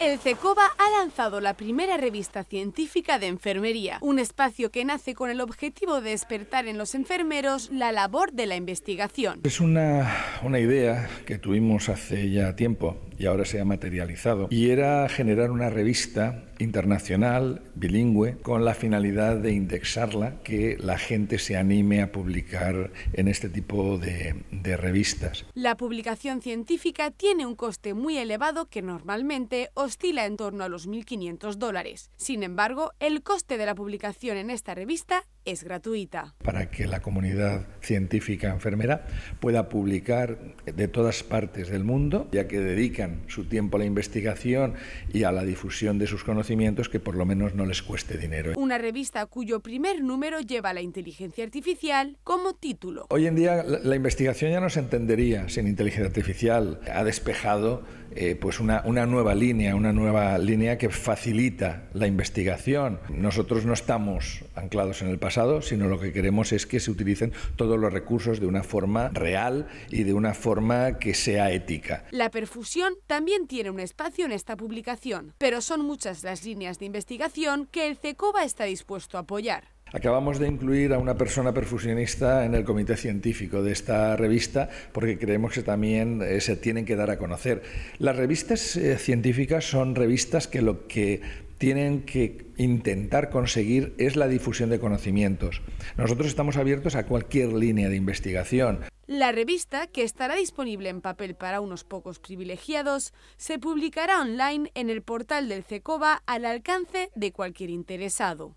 El CECOBA ha lanzado la primera revista científica de enfermería, un espacio que nace con el objetivo de despertar en los enfermeros la labor de la investigación. Es una, una idea que tuvimos hace ya tiempo y ahora se ha materializado, y era generar una revista internacional, bilingüe, con la finalidad de indexarla, que la gente se anime a publicar en este tipo de, revistas. La publicación científica tiene un coste muy elevado que normalmente oscila en torno a los 1.500 dólares. Sin embargo, el coste de la publicación en esta revista es gratuita. Para que la comunidad científica enfermera pueda publicar de todas partes del mundo, ya que dedican su tiempo a la investigación y a la difusión de sus conocimientos, que por lo menos no les cueste dinero. Una revista cuyo primer número lleva la inteligencia artificial como título. Hoy en día la, investigación ya no se entendería sin inteligencia artificial. Ha despejado eh, pues una nueva línea, una nueva línea que facilita la investigación. Nosotros no estamos anclados en el pasado sino lo que queremos es que se utilicen todos los recursos de una forma real y de una forma que sea ética. La perfusión también tiene un espacio en esta publicación, pero son muchas las líneas de investigación que el CECOBA está dispuesto a apoyar. Acabamos de incluir a una persona perfusionista en el comité científico de esta revista porque creemos que también eh, se tienen que dar a conocer. Las revistas eh, científicas son revistas que lo que tienen que intentar conseguir es la difusión de conocimientos. Nosotros estamos abiertos a cualquier línea de investigación. La revista, que estará disponible en papel para unos pocos privilegiados, se publicará online en el portal del CECOBA al alcance de cualquier interesado.